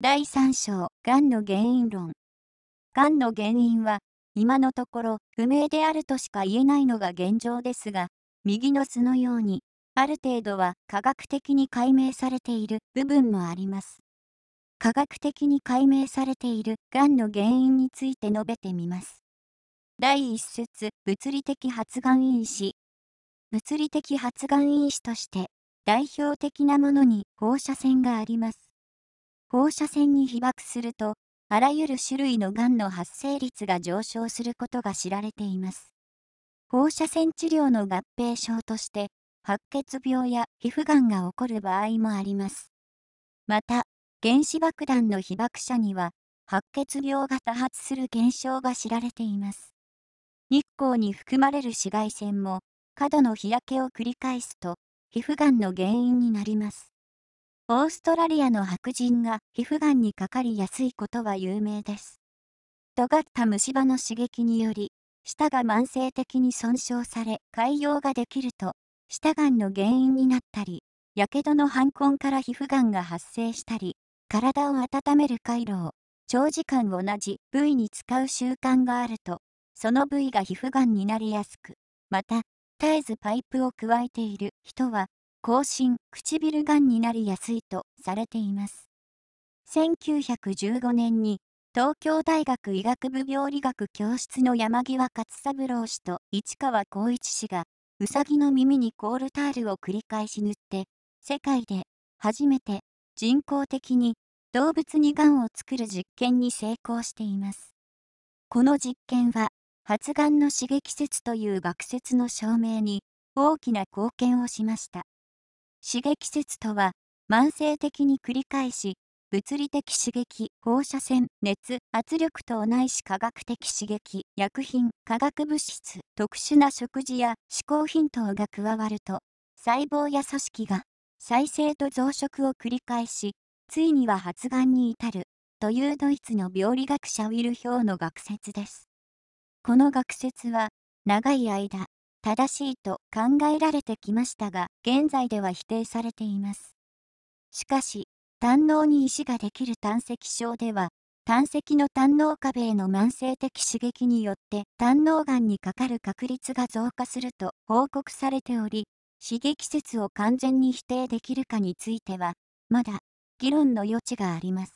第3章、がんの原因論。がんの原因は、今のところ不明であるとしか言えないのが現状ですが、右の図のように、ある程度は科学的に解明されている部分もあります。科学的に解明されているがんの原因について述べてみます。第1節、物理的発がん因子。物理的発がん因子として、代表的なものに放射線があります。放射線に被爆すると、あらゆる種類のがんの発生率が上昇することが知られています。放射線治療の合併症として、白血病や皮膚がんが起こる場合もあります。また、原子爆弾の被爆者には、白血病が多発する現象が知られています。日光に含まれる紫外線も、過度の日焼けを繰り返すと、皮膚がんの原因になります。オーストラリアの白人が皮膚がんにかかりやすいことは有名です。尖った虫歯の刺激により、舌が慢性的に損傷され、潰瘍ができると、舌がんの原因になったり、やけどの反根から皮膚がんが発生したり、体を温める回路を、長時間同じ部位に使う習慣があると、その部位が皮膚がんになりやすく、また、絶えずパイプを加えている人は、更唇、唇がんになりやすいとされています。1915年に東京大学医学部病理学教室の山際勝三郎氏と市川浩一氏がうさぎの耳にコールタールを繰り返し塗って世界で初めて人工的に動物にがんを作る実験に成功しています。この実験は発がんの刺激説という学説の証明に大きな貢献をしました。刺激説とは、慢性的に繰り返し、物理的刺激、放射線、熱、圧力と同いし科学的刺激、薬品、化学物質、特殊な食事や嗜好品等が加わると、細胞や組織が再生と増殖を繰り返し、ついには発がんに至る、というドイツの病理学者ウィル・ヒョウの学説です。この学説は、長い間、正しいと考えられてきましたが、現在では否定されています。しかし、胆嚢に石ができる胆石症では、胆石の胆嚢壁への慢性的刺激によって胆嚢がんにかかる確率が増加すると報告されており、刺激説を完全に否定できるかについては、まだ議論の余地があります。